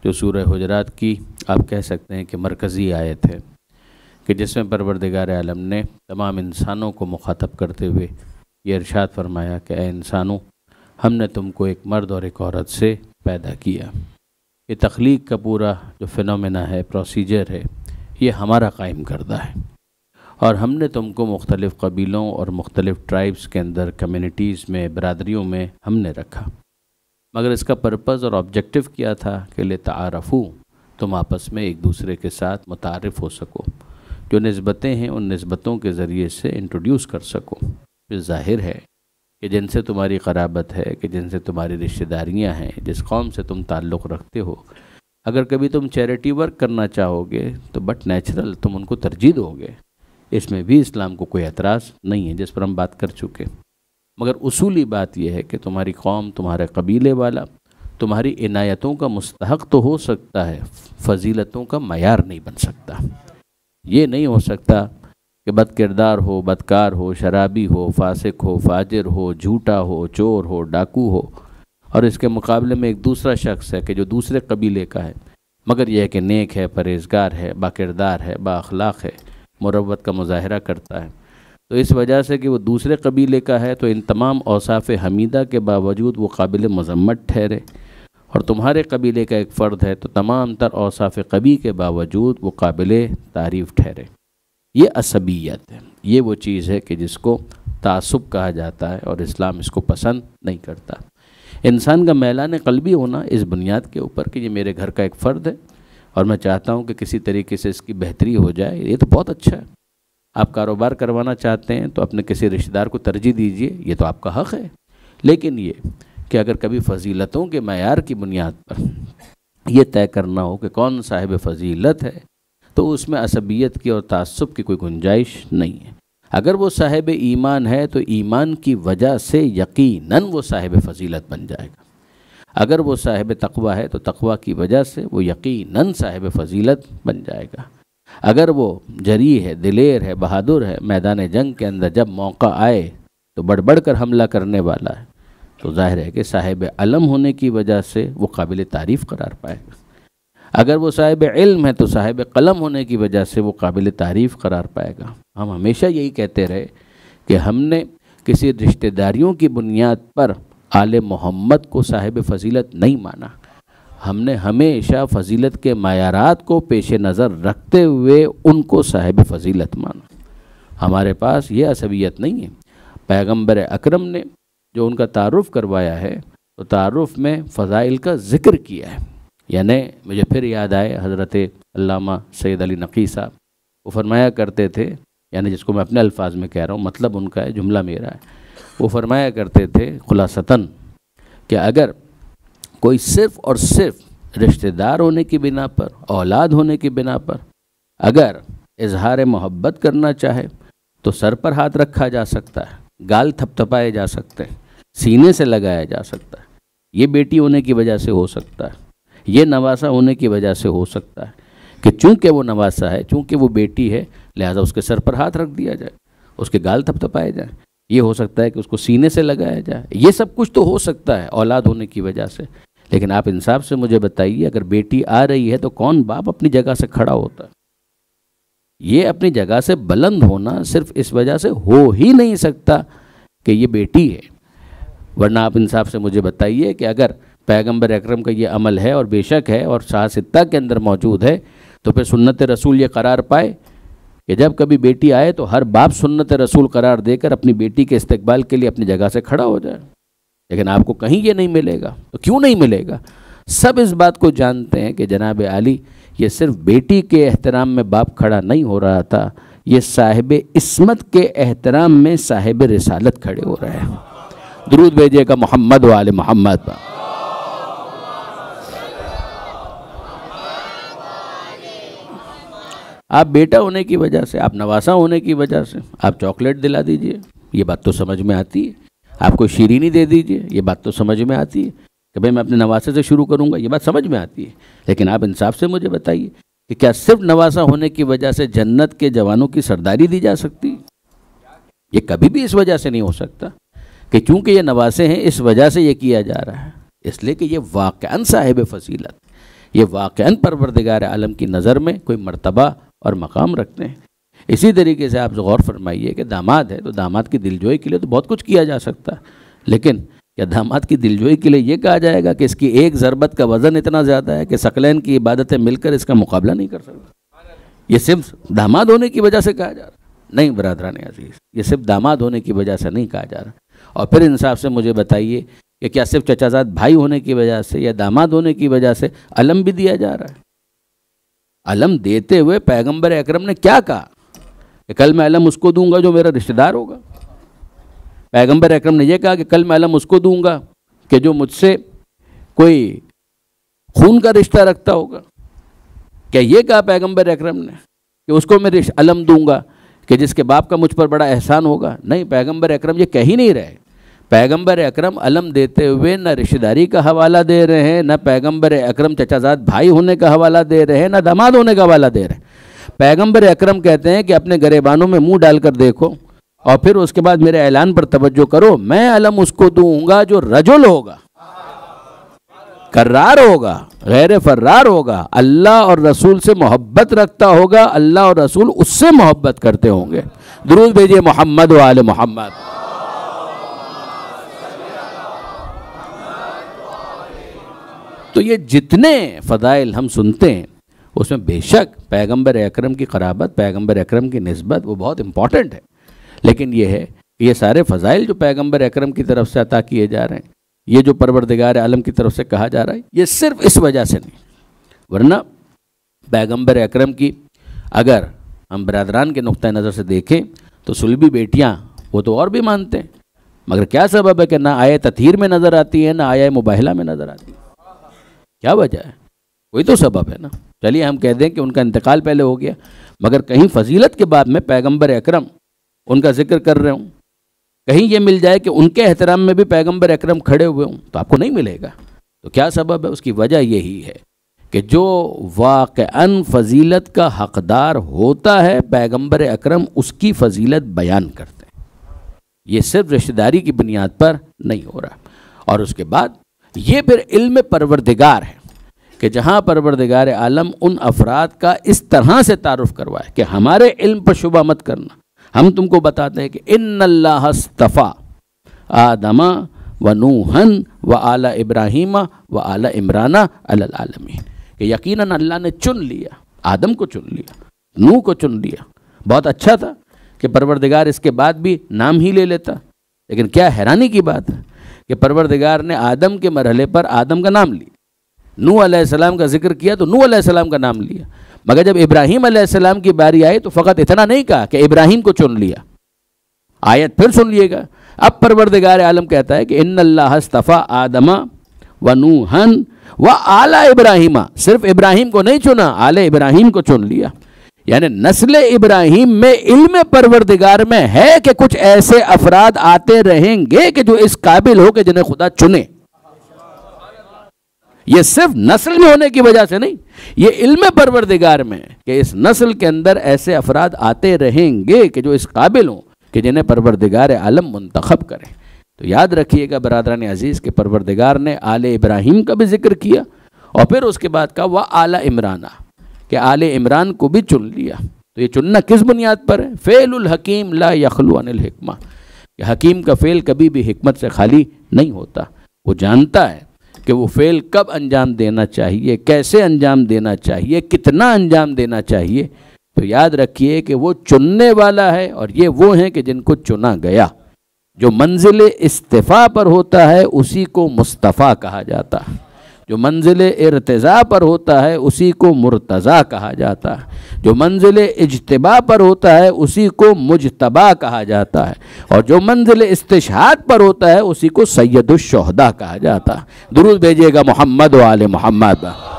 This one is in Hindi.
जो सूर्य हजरात की आप कह सकते हैं कि मरकज़ी आयत है कि जिसमें परवरदिगार आलम ने तमाम इंसानों को मुखातब करते हुए ये इर्शाद फरमाया कि इंसानों हमने तुमको एक मर्द और एक औरत से पैदा किया ये तख्लीक का पूरा जो फिनमिना है प्रोसीजर है ये हमारा कायम करदा है और हमने तुमको मुख्तलिफ़ कबीलों और मुख्तलिफ़ ट्राइब्स के अंदर कम्यूनिटीज़ में बरदरीों में हमने रखा मगर इसका पर्पज़ और ऑब्जेक्टिव किया था कि ले तारफ़ू तुम आपस में एक दूसरे के साथ मुतारफ़ हो सको जो नस्बतें हैं उन नस्बतों के ज़रिए से इंट्रोड्यूस कर सको फिर जाहिर है कि जिनसे तुम्हारी खराबत है कि जिनसे तुम्हारी रिश्तेदारियाँ हैं जिस कौम से तुम ताल्लुक़ रखते हो अगर कभी तुम चैरिटी वर्क करना चाहोगे तो बट नेचुरल तुम उनको तरजीह दोगे इसमें भी इस्लाम को कोई एतराज़ नहीं है जिस पर हम बात कर चुके मगर उसूली बात यह है कि तुम्हारी कौम तुम्हारे कबीले वाला तुम्हारी इनायतों का मुस्तक तो हो सकता है फजीलतों का मैार नहीं बन सकता ये नहीं हो सकता कि बद किरदार हो बदकार हो शराबी हो फासिक हो फाजिर हो झूठा हो चोर हो डाकू हो और इसके मुकाबले में एक दूसरा शख्स है कि जो दूसरे कबीले का है मगर यह कि नेक है परहेजगार है बाकिरदार है बाखलाक है मुरवत का मुजाहरा करता है तो इस वजह से कि वो दूसरे कबीले का है तो इन तमाम औसाफ हमीदा के बावजूद वो काबिल मजम्मत ठहरे और तुम्हारे कबीले का एक फ़र्द है तो तमाम तर औसाफ कबी के बावजूद वो काबिल तारीफ़ ठहरे ये असबियत है ये वो चीज़ है कि जिसको तसब कहा जाता है और इस्लाम इसको पसंद नहीं करता इंसान का मैलान कलबी होना इस बुनियाद के ऊपर कि ये मेरे घर का एक फ़र्द है और मैं चाहता हूँ कि किसी तरीके से इसकी बेहतरी हो जाए ये तो बहुत अच्छा है आप कारोबार करवाना चाहते हैं तो अपने किसी रिश्तेदार को तरजीह दीजिए ये तो आपका हक़ है लेकिन ये कि अगर कभी फजीलतों के मैार की बुनियाद पर यह तय करना हो कि कौन साहिब फजीलत है तो उसमें असबियत की और तसब की कोई गुंजाइश नहीं है अगर वो साहिब ईमान है तो ईमान की वजह से यकीनन वो साहिब फजीलत बन जाएगा अगर वो साहिब तकवा है तो तकवा की वजह से वो यकीनन साहिब फजीलत बन जाएगा अगर वो जरी है दिलेर है बहादुर है मैदान जंग के अंदर जब मौका आए तो बढ़ बढ़ कर हमला करने वाला है तो जाहिर है कि साहिब अलम होने की वजह से वो काबिल तारीफ़ करार पाएगा अगर वो साहिब इल्म है तो साहिब कलम होने की वजह से वो काबिल तारीफ़ करार पाएगा हम हमेशा यही कहते रहे कि हमने किसी रिश्तेदारियों की बुनियाद पर आल मोहम्मद को साहिब फजीलत नहीं माना हमने हमेशा फजीलत के मायारात को पेश नज़र रखते हुए उनको साहिब फजीलत माना हमारे पास ये असबियत नहीं है पैगम्बर अक्रम ने जो उनका तारफ़ करवाया है तो तारफ़ में फ़जाइल का ज़िक्र किया है यानी मुझे फिर याद आए हज़रत अल्लामा सैद अली नकी साहब वो फरमाया करते थे यानी जिसको मैं अपने अल्फाज में कह रहा हूँ मतलब उनका है जुमला मेरा है वो फरमाया करते थे खुलासतन कि अगर कोई सिर्फ और सिर्फ रिश्तेदार होने की बिना पर औलाद होने की बिना पर अगर इजहार मोहब्बत करना चाहे तो सर पर हाथ रखा जा सकता है गाल थपथपाए जा सकते हैं सीने से लगाया जा सकता है ये बेटी होने की वजह से हो सकता है ये नवासा होने की वजह से हो सकता है कि चूंकि वो नवासा है चूंकि वो बेटी है लिहाजा उसके सर पर हाथ रख दिया जाए उसके गाल थपथपाए जाए ये हो सकता है कि उसको सीने से लगाया जाए ये सब कुछ तो हो सकता है औलाद होने की वजह से लेकिन आप इंसाफ से मुझे बताइए अगर बेटी आ रही है तो कौन बाप अपनी जगह से खड़ा होता है ये अपनी जगह से बुलंद होना सिर्फ इस वजह से हो ही नहीं सकता कि ये बेटी है वरना आप इंसाफ से मुझे बताइए कि अगर पैगंबर अकरम का ये अमल है और बेशक है और साहसिकता के अंदर मौजूद है तो फिर सुन्नत रसूल ये करार पाए कि जब कभी बेटी आए तो हर बाप सुन्नत रसूल करार देकर अपनी बेटी के इस्तेकबाल के लिए अपनी जगह से खड़ा हो जाए लेकिन आपको कहीं ये नहीं मिलेगा तो क्यों नहीं मिलेगा सब इस बात को जानते हैं कि जनाब आली ये सिर्फ बेटी के एहतराम में बाप खड़ा नहीं हो रहा था ये साहिब इसमत के एहतराम में साहिब रिसालत खड़े हो रहे हैं दरूद भेजिएगा मोहम्मद वाल मोहम्मद आप बेटा होने की वजह से आप नवासा होने की वजह से आप चॉकलेट दिला दीजिए ये बात तो समझ में आती है आपको शीरीनी दे दीजिए ये बात तो समझ में आती है कि भाई मैं अपने नवासे से शुरू करूँगा ये बात समझ में आती है लेकिन आप इंसाफ से मुझे बताइए कि क्या सिर्फ नवासा होने की वजह से जन्नत के जवानों की सरदारी दी जा सकती ये कभी भी इस वजह से नहीं हो सकता कि चूंकि ये नवासे हैं इस वजह से ये किया जा रहा है इसलिए कि ये वाक़ साहिब फसीलत ये वाक़ परवरदिगार आलम की नज़र में कोई मरतबा और मकाम रखते हैं इसी तरीके से आप गौर फरमाइए कि दामाद है तो दामाद की दिलजोई के लिए तो बहुत कुछ किया जा सकता है लेकिन क्या दामाद की दिलजोई के लिए ये कहा जाएगा कि इसकी एक ज़रबत का वज़न इतना ज़्यादा है कि सकलैन की इबादतें मिलकर इसका मुकाबला नहीं कर सकता ये सिर्फ दामाद होने की वजह से कहा जा रहा नहीं बरदरा ने अजीज़ ये सिर्फ दामाद होने की वजह से नहीं कहा जा रहा और फिर इंसाफ से मुझे बताइए कि क्या सिर्फ चचाजाद भाई होने की वजह से या दामाद होने की वजह से अलम भी दिया जा रहा है अलम देते हुए पैगंबर अकरम ने क्या कहा कि कल मैं अलम उसको दूंगा जो मेरा रिश्तेदार होगा पैगंबर अकरम ने यह कहा कि कल मैं अलम उसको दूंगा कि जो मुझसे कोई खून का रिश्ता रखता होगा क्या ये कहा पैगंबर अकरम ने कि उसको मैं अलम दूंगा कि जिसके बाप का मुझ पर बड़ा एहसान होगा नहीं पैगंबर अकरम ये कह ही नहीं रहे पैगंबर अकरम अलम देते हुए न रिश्तेदारी का हवाला दे रहे हैं न पैगंबर अकरम चचाजाद भाई होने का हवाला दे रहे हैं न दामाद होने का हवाला दे रहे हैं पैगंबर अकरम कहते हैं कि अपने गरेबानों में मुंह डालकर देखो और फिर उसके बाद मेरे ऐलान पर तवज्जो करो मैं अलम उसको दूंगा जो रजुल होगा कर्रार होगा गैर फर्रार होगा अल्लाह और रसूल से मोहब्बत रखता होगा अल्लाह और रसूल उससे मोहब्बत करते होंगे दुरूद भेजिए मोहम्मद वाल मोहम्मद तो ये जितने फ़दाइल हम सुनते हैं उसमें बेशक पैगंबर अक्रम की खराबत पैगंबर अक्रम की नस्बत वो बहुत इम्पॉर्टेंट है लेकिन ये है ये सारे फ़जाइल जो पैगंबर अक्रम की तरफ से अता किए जा रहे हैं ये जो परवरदिगार आलम की तरफ से कहा जा रहा है ये सिर्फ इस वजह से नहीं वरना पैगंबर अक्रम की अगर हम बरदरान के नुक़ नज़र से देखें तो सुलभी बेटियाँ वो तो और भी मानते हैं मगर क्या सबब है कि ना आय तथीर में नज़र आती है ना आय मुबाहला में नज़र आती है क्या वजह है वही तो सबब है ना चलिए हम कह दें कि उनका इंतकाल पहले हो गया मगर कहीं फजीलत के बाद में पैगंबर अकरम उनका जिक्र कर रहे हूँ कहीं ये मिल जाए कि उनके एहतराम में भी पैगंबर अकरम खड़े हुए हों तो आपको नहीं मिलेगा तो क्या सबब है उसकी वजह यही है कि जो वाक़न फजीलत का हकदार होता है पैगंबर अकरम उसकी फजीलत बयान करते हैं ये सिर्फ रिश्तेदारी की बुनियाद पर नहीं हो रहा और उसके बाद ये फिर इल्म परवरदिगार है कि जहाँ परवरदिगार आलम उन अफराद का इस तरह से तारफ़ करवाए कि हमारे इल्म पर शुबा मत करना हम तुमको बताते हैं कि इन अल्लाहस्तफ़ा आदमा व नूहन व आला इब्राहिम व आला इमराना अलमीन कि यकीन अल्लाह ने चुन लिया आदम को चुन लिया नूह को चुन लिया बहुत अच्छा था कि परवरदिगार इसके बाद भी नाम ही ले लेता लेकिन क्या हैरानी की बात है कि परवरदिगार ने आदम के मरहले पर आदम का नाम लिया नू अलैहिस्सलाम का जिक्र किया तो नू अलैहिस्सलाम का नाम लिया मगर जब इब्राहिम अलैहिस्सलाम की बारी आई तो फ़कत इतना नहीं कहा कि इब्राहिम को चुन लिया आयत फिर सुन लिएगा अब परवरदिगार आलम कहता है कि इन अल्लाहस्तफ़ा आदमा व नू हन व आला इब्राहिमा सिर्फ इब्राहिम को नहीं चुना आले इब्राहिम को चुन लिया यानी नस्ल इब्राहिम में इल्म परवरदिगार में है कि कुछ ऐसे अफराद आते रहेंगे कि जो इस काबिल हो के जिन्हें खुदा चुने ये सिर्फ नस्ल में होने की वजह से नहीं ये इल्म परवरदिगार में कि इस नस्ल के अंदर ऐसे अफराद आते रहेंगे कि जो इस काबिल हो कि जिन्हें परवरदिगार आलम मुंतखब करें तो याद रखिएगा बरदरान अजीज़ के परवरदिगार ने आल इब्राहिम का भी जिक्र किया और फिर उसके बाद कहा वह आला इमराना कि आल इमरान को भी चुन लिया तो ये चुनना किस बुनियाद पर है फेलुल हकीम ला हिकमा कि हकीम का फ़ेल कभी भी हमत से खाली नहीं होता वो जानता है कि वो फ़ेल कब अंजाम देना चाहिए कैसे अंजाम देना चाहिए कितना अंजाम देना चाहिए तो याद रखिए कि वो चुनने वाला है और ये वो हैं कि जिनको चुना गया जो मंजिल इस्तीफ़ा पर होता है उसी को मुस्तफ़ा कहा जाता है जो मंजिल इरतज़ा पर होता है उसी को मुर्तज़ा कहा जाता है जो मंजिल इजतबा पर होता है उसी को मुजतबा कहा जाता है और जो मंजिल इस्तेशाद पर होता है उसी को सैदुलशहदा कहा जाता है दुरुद भेजिएगा मोहम्मद वाल मोहम्मद